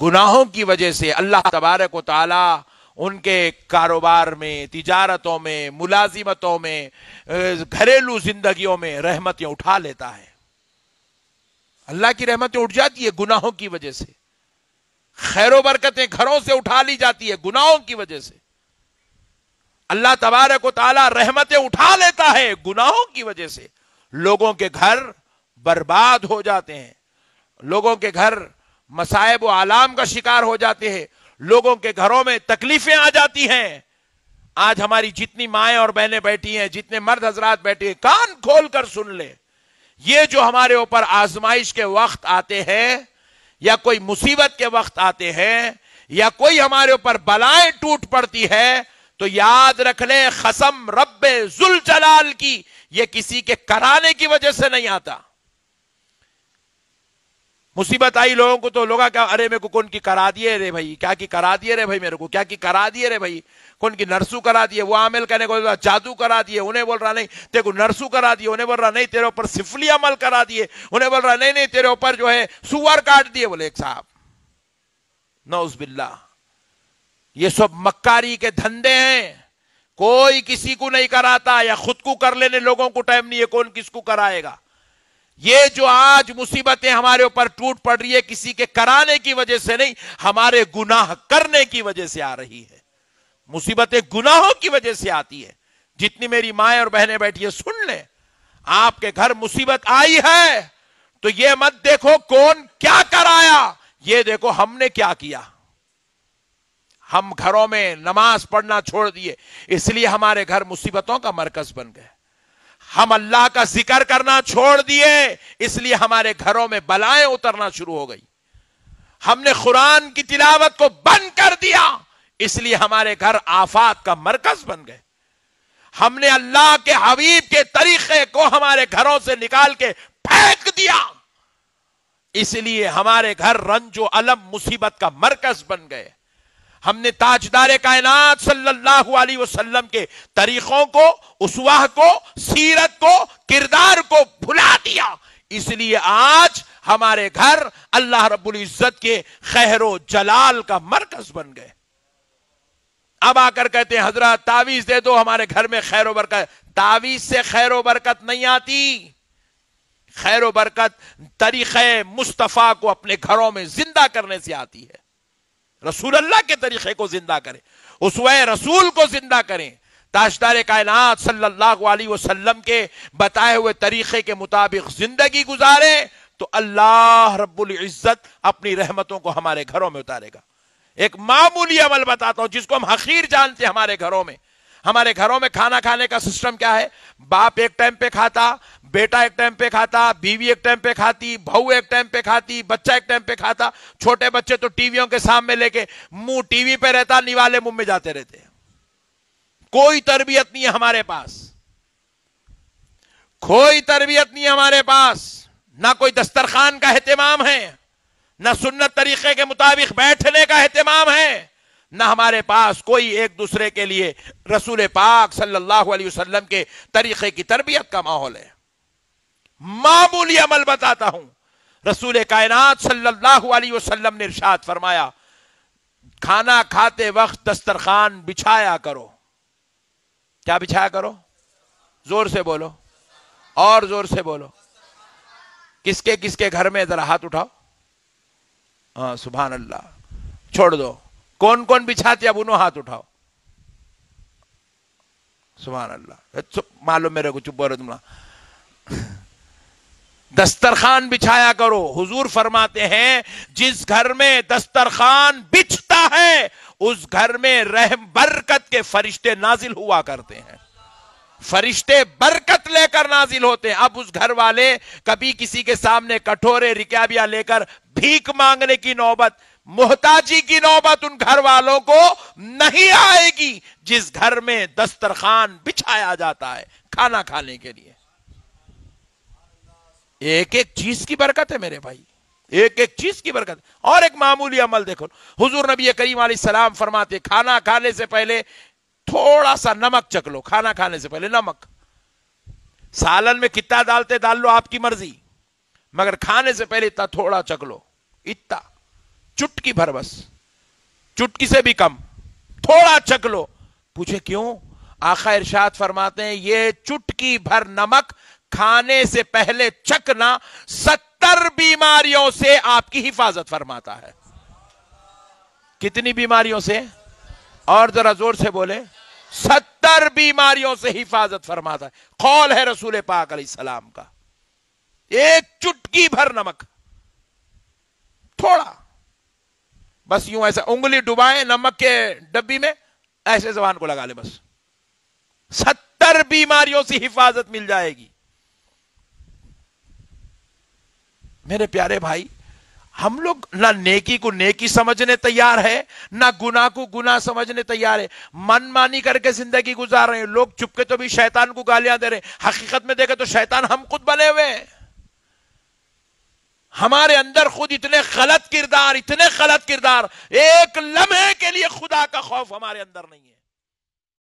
गुनाहों की वजह से अल्लाह तबारक ताला उनके कारोबार में तिजारतों में मुलाजिमतों में घरेलू जिंदगियों में रहमतें उठा लेता है अल्लाह की रहमतें उठ जाती है गुनाहों की वजह से खैर बरकतें घरों से उठा ली जाती है गुनाहों की वजह से अल्लाह तबारक ताला रहमतें उठा लेता है गुनाहों की वजह से लोगों के घर बर्बाद हो जाते हैं लोगों के घर मसायब आलाम का शिकार हो जाते हैं लोगों के घरों में तकलीफें आ जाती हैं आज हमारी जितनी माए और बहनें बैठी हैं जितने मर्द हजरात बैठे हैं कान खोल कर सुन ले ये जो हमारे ऊपर आजमाइश के वक्त आते हैं या कोई मुसीबत के वक्त आते हैं या कोई हमारे ऊपर बलाएं टूट पड़ती है तो याद रख ले खसम रब्बे जुल जलाल की ये किसी के कराने की वजह से नहीं आता मुसीबत आई लोगों को तो लोग क्या अरे मेरे को कौन की करा दिए रे भाई क्या की करा दिए रे भाई मेरे को क्या की करा दिए रे भाई कौन की नर्सू करा दिए वो आमिल कहने को जादू करा दिए उन्हें बोल रहा नहीं तेरे को नर्सू करा दिए उन्हें बोल रहा नहीं तेरे ऊपर सिफली अमल करा दिए उन्हें बोल रहा नहीं नहीं तेरे ऊपर जो है सुअर काट दिए बोले एक साहब नौज बिल्ला ये सब मक्कारी के धंधे हैं कोई किसी को नहीं कराता या खुद को कर लेने लोगों को टाइम नहीं है कौन किसको कराएगा ये जो आज मुसीबतें हमारे ऊपर टूट पड़ रही है किसी के कराने की वजह से नहीं हमारे गुनाह करने की वजह से आ रही है मुसीबतें गुनाहों की वजह से आती है जितनी मेरी माए और बहनें बैठी है सुन ले आपके घर मुसीबत आई है तो यह मत देखो कौन क्या कराया ये देखो हमने क्या किया हम घरों में नमाज पढ़ना छोड़ दिए इसलिए हमारे घर मुसीबतों का मरकज बन गए हम अल्लाह का जिक्र करना छोड़ दिए इसलिए हमारे घरों में बलाएं उतरना शुरू हो गई हमने कुरान की तिलावत को बंद कर दिया इसलिए हमारे घर आफात का मरकज बन गए हमने अल्लाह के हबीब के तरीके को हमारे घरों से निकाल के फेंक दिया इसलिए हमारे घर रंजो अलम मुसीबत का मरकज बन गए हमने ताजदार कायनात सल्लल्लाहु अलैहि वसल्लम के तरीकों को उसवाह को सीरत को किरदार को भुला दिया इसलिए आज हमारे घर अल्लाह रब्बुल इज्जत के खैरो जलाल का मरकज बन गए अब आकर कहते हैं हजरत तावीज दे दो हमारे घर में खैर बरकत तावीज से खैर बरकत नहीं आती खैर बरकत तरीक़ मुस्तफ़ा को अपने घरों में जिंदा करने से आती है रसूल अल्लाह के तरीके को जिंदा करें उस रसूल को जिंदा करें ताजदार कायनात सल्लल्लाहु अलैहि वसल्लम के बताए हुए तरीक़े के मुताबिक ज़िंदगी गुजारे तो अल्लाह रब्बुल इज़्ज़त अपनी रहमतों को हमारे घरों में उतारेगा एक मामूली अमल बताता हूं जिसको हम हकीर जानते हैं हमारे घरों में हमारे घरों में खाना खाने का सिस्टम क्या है बाप एक टाइम पे खाता बेटा एक टाइम पे खाता बीवी एक टाइम पे खाती बहू एक टाइम पे खाती बच्चा एक टाइम पे खाता छोटे बच्चे तो टीवियों के सामने लेके मुंह टीवी पे रहता निवाले मुंह में जाते रहते कोई तरबियत नहीं है हमारे पास कोई तरबियत नहीं हमारे पास ना कोई दस्तरखान का अहतमाम है ना सुन्नत तरीके के मुताबिक बैठने का अहतमाम है ना हमारे पास कोई एक दूसरे के लिए रसूल पाक सल्लल्लाहु अलैहि वसल्लम के तरीक़े की तरबियत का माहौल है मामूली अमल बताता हूं रसूल कायनात सल्लल्लाहु अलैहि वसल्लम ने इरशाद फरमाया खाना खाते वक्त दस्तरखान बिछाया करो क्या बिछाया करो जोर से बोलो और जोर से बोलो किसके किसके घर में जरा हाथ उठाओ हाँ सुबह अल्लाह छोड़ दो कौन कौन बिछाते अब उन्हों हाथ उठाओ सुबह अल्लाह चुप मालूम मेरे को चुप बोलो तुम दस्तरखान बिछाया करो हुजूर फरमाते हैं जिस घर में दस्तरखान बिछता है उस घर में रहम बरकत के फरिश्ते नाजिल हुआ करते हैं फरिश्ते बरकत लेकर नाजिल होते हैं अब उस घर वाले कभी किसी के सामने कठोरे रिकाबिया लेकर भीख मांगने की नौबत मोहताजी की नौबत उन घर वालों को नहीं आएगी जिस घर में दस्तरखान बिछाया जाता है खाना खाने के लिए एक एक चीज की बरकत है मेरे भाई एक एक चीज की बरकत और एक मामूली अमल देखो हुजूर नबी करीम सलाम फरमाते खाना खाने से पहले थोड़ा सा नमक चख लो खाना खाने से पहले नमक सालन में कितना डालते डाल लो आपकी मर्जी मगर खाने से पहले इतना थोड़ा चख लो इतना चुटकी भर बस चुटकी से भी कम थोड़ा चख लो पूछे क्यों आखा इरशाद फरमाते हैं ये चुटकी भर नमक खाने से पहले चखना सत्तर बीमारियों से आपकी हिफाजत फरमाता है कितनी बीमारियों से और जरा जोर से बोले सत्तर बीमारियों से हिफाजत फरमाता है कौल है रसूल पाक सलाम का एक चुटकी भर नमक थोड़ा बस यूं ऐसा उंगली डुबाए नमक के डब्बी में ऐसे जबान को लगा ले बस सत्तर बीमारियों से हिफाजत मिल जाएगी मेरे प्यारे भाई हम लोग ना नेकी को नेकी समझने तैयार है ना गुना को गुना समझने तैयार है मनमानी करके जिंदगी गुजार रहे हैं लोग चुपके तो भी शैतान को गालियां दे रहे हैं हकीकत में देखे तो शैतान हम खुद बने हुए हैं हमारे अंदर खुद इतने गलत किरदार इतने गलत किरदार एक लम्हे के लिए खुदा का खौफ हमारे अंदर नहीं है